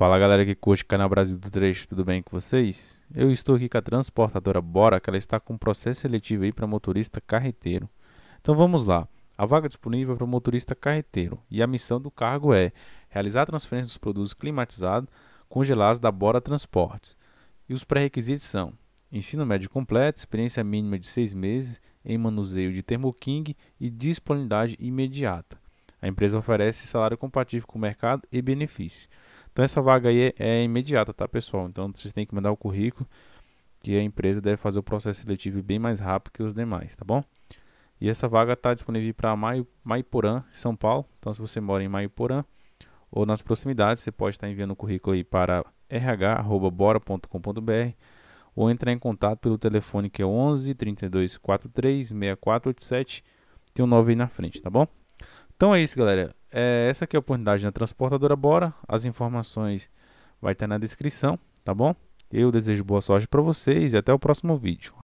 Fala galera que curte Canal Brasil do Trecho, tudo bem com vocês? Eu estou aqui com a transportadora Bora, que ela está com um processo seletivo aí para motorista carreteiro. Então vamos lá. A vaga disponível é para motorista carreteiro e a missão do cargo é realizar a transferência dos produtos climatizados congelados da Bora Transportes. E os pré-requisitos são ensino médio completo, experiência mínima de 6 meses em manuseio de Thermoking e disponibilidade imediata. A empresa oferece salário compatível com o mercado e benefício. Então essa vaga aí é, é imediata, tá, pessoal? Então vocês têm que mandar o currículo que a empresa deve fazer o processo seletivo bem mais rápido que os demais, tá bom? E essa vaga está disponível para Maiporã, São Paulo. Então, se você mora em Maiporã ou nas proximidades, você pode estar enviando o currículo aí para rh@bora.com.br ou entrar em contato pelo telefone que é 11 32 43 6487. Tem um 9 aí na frente, tá bom? Então é isso, galera. É, essa aqui é a oportunidade da transportadora Bora. As informações vai estar na descrição, tá bom? Eu desejo boa sorte para vocês e até o próximo vídeo.